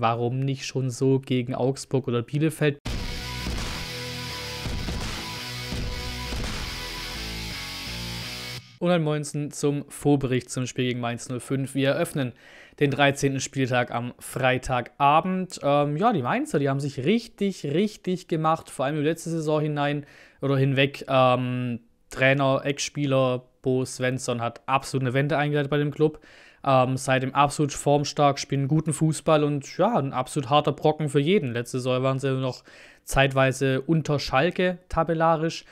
Warum nicht schon so gegen Augsburg oder Bielefeld? Und dann Moinsen zum Vorbericht zum Spiel gegen Mainz 05. Wir eröffnen den 13. Spieltag am Freitagabend. Ähm, ja, die Mainzer, die haben sich richtig, richtig gemacht, vor allem die letzte Saison hinein oder hinweg. Ähm, Trainer, Ex-Spieler Bo Svensson hat absolut eine Wende eingeleitet bei dem Club ähm, seitdem absolut formstark, spielen guten Fußball und ja, ein absolut harter Brocken für jeden. Letzte Saison waren sie noch zeitweise unter Schalke tabellarisch.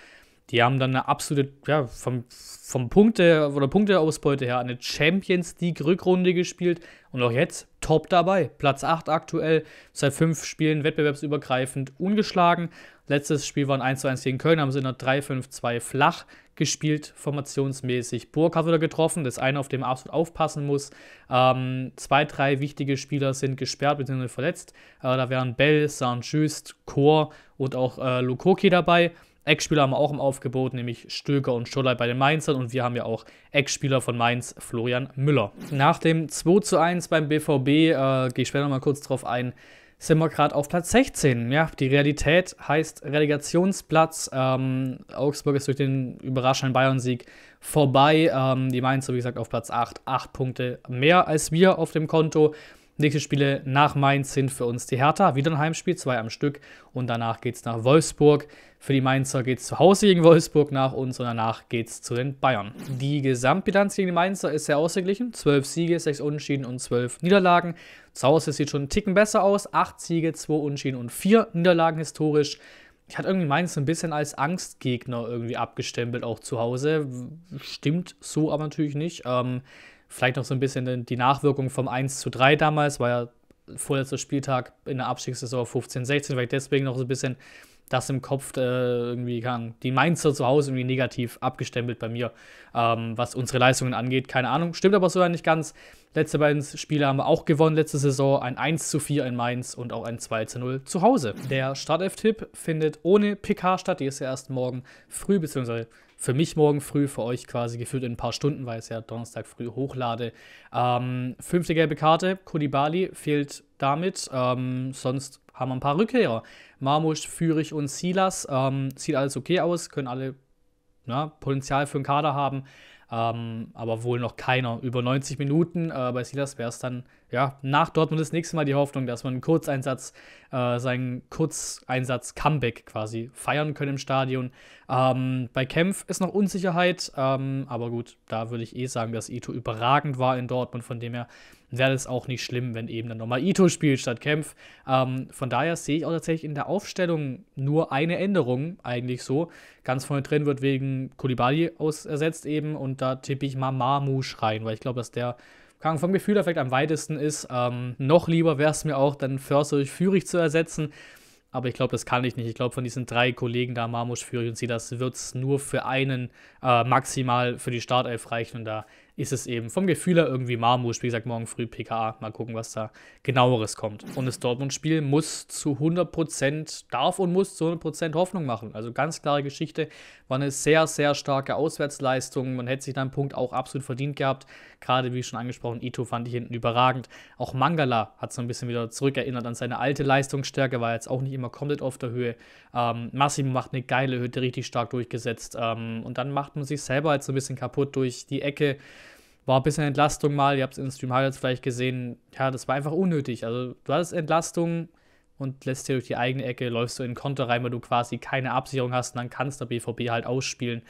Die haben dann eine absolute, ja, vom, vom Punkte oder Punkteausbeute her eine Champions League Rückrunde gespielt und auch jetzt top dabei. Platz 8 aktuell, seit fünf Spielen wettbewerbsübergreifend ungeschlagen. Letztes Spiel war ein 1-1 gegen Köln, haben sie in der 3-5-2 flach gespielt, formationsmäßig. Burg hat wieder getroffen, das eine, auf dem absolut aufpassen muss. Ähm, zwei, drei wichtige Spieler sind gesperrt bzw. verletzt. Äh, da wären Bell, Saint-Just, Chor und auch äh, Lukoki dabei. Eckspieler haben wir auch im Aufgebot, nämlich Stöger und Scholler bei den Mainzern und wir haben ja auch Eckspieler von Mainz, Florian Müller. Nach dem 2 zu 1 beim BVB, äh, gehe ich später nochmal kurz drauf ein, sind wir gerade auf Platz 16. Ja, die Realität heißt Relegationsplatz. Ähm, Augsburg ist durch den überraschenden Bayern-Sieg vorbei. Ähm, die Mainzer, wie gesagt, auf Platz 8, 8 Punkte mehr als wir auf dem Konto. Nächste Spiele nach Mainz sind für uns die Hertha, wieder ein Heimspiel, zwei am Stück. Und danach geht es nach Wolfsburg. Für die Mainzer geht es zu Hause gegen Wolfsburg nach uns und danach geht es zu den Bayern. Die Gesamtbilanz gegen die Mainzer ist sehr ausgeglichen. Zwölf Siege, sechs Unentschieden und zwölf Niederlagen. Zu Hause sieht schon einen Ticken besser aus. Acht Siege, zwei Unentschieden und vier Niederlagen historisch. Ich hatte irgendwie Mainz ein bisschen als Angstgegner irgendwie abgestempelt, auch zu Hause. Stimmt so aber natürlich nicht. Ähm, Vielleicht noch so ein bisschen die Nachwirkung vom 1 zu 3 damals, war ja vorletzter Spieltag in der Abstiegssaison 15, 16, vielleicht deswegen noch so ein bisschen das im Kopf äh, irgendwie kann. Die Mainzer zu Hause irgendwie negativ abgestempelt bei mir, ähm, was unsere Leistungen angeht. Keine Ahnung. Stimmt aber sogar nicht ganz. Letzte beiden Spiele haben wir auch gewonnen. Letzte Saison ein 1 zu 4 in Mainz und auch ein 2 zu 0 zu Hause. Der Startelf-Tipp findet ohne PK statt. Die ist ja erst morgen früh, beziehungsweise für mich morgen früh, für euch quasi gefühlt in ein paar Stunden, weil ich es ja Donnerstag früh hochlade. Ähm, fünfte gelbe Karte, Koulibaly fehlt damit. Ähm, sonst haben wir ein paar Rückkehrer. Marmusch, Führich und Silas. Ähm, sieht alles okay aus, können alle na, Potenzial für einen Kader haben. Ähm, aber wohl noch keiner über 90 Minuten. Äh, bei Silas wäre es dann ja, nach Dortmund das nächste Mal die Hoffnung, dass man einen Kurzeinsatz, äh, seinen Kurzeinsatz-Comeback quasi feiern können im Stadion. Ähm, bei Kempf ist noch Unsicherheit, ähm, aber gut, da würde ich eh sagen, dass Ito überragend war in Dortmund. Von dem her wäre es auch nicht schlimm, wenn eben dann nochmal Ito spielt statt Kempf. Ähm, von daher sehe ich auch tatsächlich in der Aufstellung nur eine Änderung, eigentlich so. Ganz vorne drin wird wegen Kulibali ersetzt eben und da tippe ich mal Marmusch rein, weil ich glaube, dass der kann vom Gefühleffekt am weitesten ist. Ähm, noch lieber wäre es mir auch, dann Förster durch Führig zu ersetzen. Aber ich glaube, das kann ich nicht. Ich glaube, von diesen drei Kollegen da, Marmusch, Führig und Sie, das wird es nur für einen äh, maximal für die Startelf reichen. Und da ist es eben vom Gefühl her irgendwie Marmorspiel. Wie gesagt, morgen früh PKA. Mal gucken, was da genaueres kommt. Und das Dortmund-Spiel muss zu 100%, darf und muss zu 100% Hoffnung machen. Also ganz klare Geschichte. War eine sehr, sehr starke Auswärtsleistung. Man hätte sich da einen Punkt auch absolut verdient gehabt. Gerade wie schon angesprochen, Ito fand ich hinten überragend. Auch Mangala hat so ein bisschen wieder zurückerinnert an seine alte Leistungsstärke. War jetzt auch nicht immer komplett auf der Höhe. Ähm, Massimo macht eine geile Hütte, richtig stark durchgesetzt. Ähm, und dann macht man sich selber halt so ein bisschen kaputt durch die Ecke war ein bisschen Entlastung mal. Ihr habt es in Stream Highlights vielleicht gesehen. Ja, das war einfach unnötig. Also, du hattest Entlastung und lässt dir durch die eigene Ecke, läufst du in Konter rein, weil du quasi keine Absicherung hast und dann kannst der BVB halt ausspielen.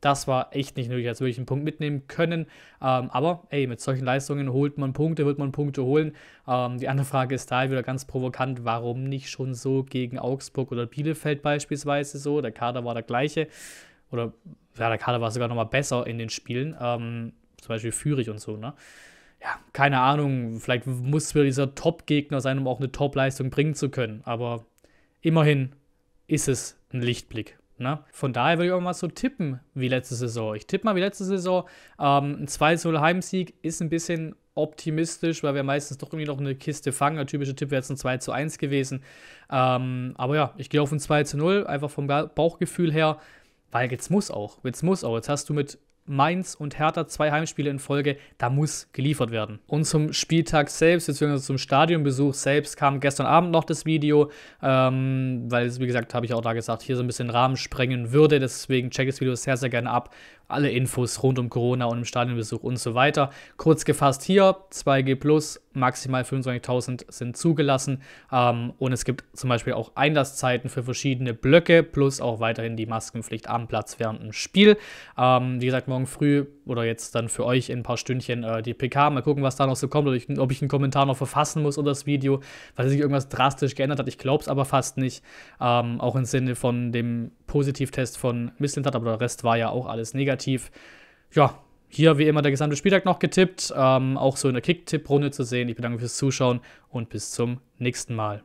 Das war echt nicht nötig, als würde ich einen Punkt mitnehmen können. Ähm, aber ey, mit solchen Leistungen holt man Punkte, wird man Punkte holen. Ähm, die andere Frage ist da wieder ganz provokant, warum nicht schon so gegen Augsburg oder Bielefeld beispielsweise so? Der Kader war der gleiche. Oder ja, der Kader war sogar nochmal besser in den Spielen. Ähm, zum Beispiel Fürich und so, ne? Ja, keine Ahnung, vielleicht muss es wieder dieser Top-Gegner sein, um auch eine Top-Leistung bringen zu können, aber immerhin ist es ein Lichtblick. Ne? Von daher würde ich auch mal so tippen wie letzte Saison. Ich tippe mal wie letzte Saison. Ähm, ein 2-0-Heimsieg ist ein bisschen optimistisch, weil wir meistens doch irgendwie noch eine Kiste fangen. Der typische Tipp wäre jetzt ein 2 1 gewesen. Ähm, aber ja, ich gehe auf ein 2 0, einfach vom Bauchgefühl her, weil jetzt muss auch. Jetzt muss auch. Jetzt hast du mit Mainz und Hertha zwei Heimspiele in Folge, da muss geliefert werden. Und zum Spieltag selbst, beziehungsweise zum Stadionbesuch selbst, kam gestern Abend noch das Video, ähm, weil, wie gesagt, habe ich auch da gesagt, hier so ein bisschen Rahmen sprengen würde. Deswegen check das Video sehr, sehr gerne ab. Alle Infos rund um Corona und im Stadionbesuch und so weiter. Kurz gefasst hier, 2G Plus, maximal 25.000 sind zugelassen. Ähm, und es gibt zum Beispiel auch Einlasszeiten für verschiedene Blöcke, plus auch weiterhin die Maskenpflicht am Platz während dem Spiel. Ähm, wie gesagt, morgen früh oder jetzt dann für euch in ein paar Stündchen äh, die PK. Mal gucken, was da noch so kommt, ob ich, ob ich einen Kommentar noch verfassen muss oder das Video, weil sich irgendwas drastisch geändert hat. Ich glaube es aber fast nicht. Ähm, auch im Sinne von dem Positivtest von Misslintat, aber der Rest war ja auch alles negativ. Ja, hier wie immer der gesamte Spieltag noch getippt, ähm, auch so in der Kick-Tipp-Runde zu sehen. Ich bedanke mich fürs Zuschauen und bis zum nächsten Mal.